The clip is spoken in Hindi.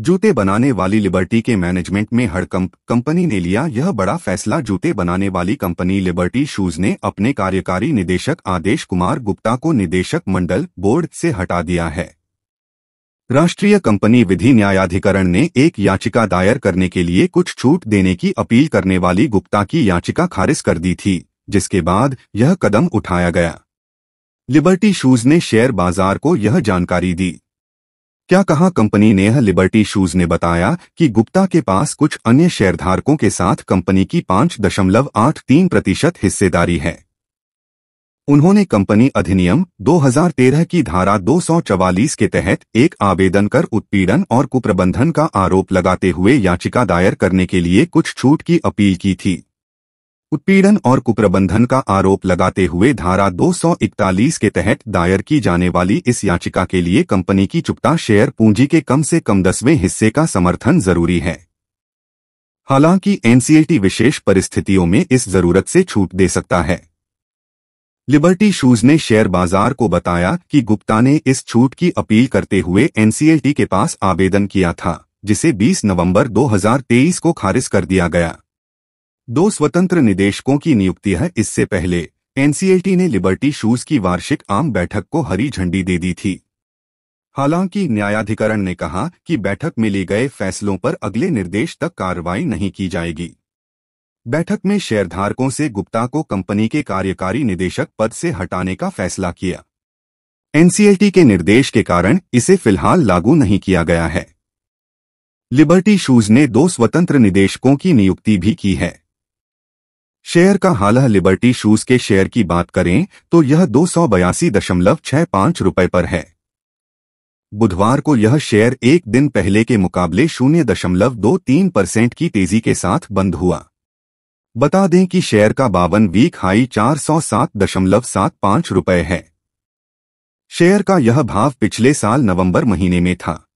जूते बनाने वाली लिबर्टी के मैनेजमेंट में हड़कंप कंपनी ने लिया यह बड़ा फैसला जूते बनाने वाली कंपनी लिबर्टी शूज ने अपने कार्यकारी निदेशक आदेश कुमार गुप्ता को निदेशक मंडल बोर्ड से हटा दिया है राष्ट्रीय कंपनी विधि न्यायाधिकरण ने एक याचिका दायर करने के लिए कुछ छूट देने की अपील करने वाली गुप्ता की याचिका खारिज कर दी थी जिसके बाद यह कदम उठाया गया लिबर्टी शूज ने शेयर बाजार को यह जानकारी दी क्या कहा कंपनी नेह लिबर्टी शूज ने बताया कि गुप्ता के पास कुछ अन्य शेयरधारकों के साथ कंपनी की पाँच दशमलव आठ तीन प्रतिशत हिस्सेदारी है उन्होंने कंपनी अधिनियम 2013 की धारा 244 के तहत एक आवेदन कर उत्पीड़न और कुप्रबंधन का आरोप लगाते हुए याचिका दायर करने के लिए कुछ छूट की अपील की थी उत्पीड़न और कुप्रबंधन का आरोप लगाते हुए धारा 241 के तहत दायर की जाने वाली इस याचिका के लिए कंपनी की चुपता शेयर पूंजी के कम से कम दसवें हिस्से का समर्थन जरूरी है हालांकि एनसीएलटी विशेष परिस्थितियों में इस जरूरत से छूट दे सकता है लिबर्टी शूज ने शेयर बाजार को बताया कि गुप्ता ने इस छूट की अपील करते हुए एनसीएलटी के पास आवेदन किया था जिसे 20 नवंबर 2023 को खारिज कर दिया गया दो स्वतंत्र निदेशकों की नियुक्ति है इससे पहले एनसीएलटी ने लिबर्टी शूज की वार्षिक आम बैठक को हरी झंडी दे दी थी हालांकि न्यायाधिकरण ने कहा कि बैठक में लिए गए फैसलों पर अगले निर्देश तक कार्रवाई नहीं की जाएगी बैठक में शेयरधारकों से गुप्ता को कंपनी के कार्यकारी निदेशक पद से हटाने का फैसला किया एनसीएलटी के निर्देश के कारण इसे फिलहाल लागू नहीं किया गया है लिबर्टी शूज ने दो स्वतंत्र निदेशकों की नियुक्ति भी की है शेयर का हाल लिबर्टी शूज के शेयर की बात करें तो यह दो सौ बयासी दशमलव छह पाँच रुपये पर है बुधवार को यह शेयर एक दिन पहले के मुकाबले शून्य दशमलव दो तीन परसेंट की तेजी के साथ बंद हुआ बता दें कि शेयर का बावन वीक हाई चार सौ सात दशमलव सात पांच रुपये है शेयर का यह भाव पिछले साल नवंबर महीने में था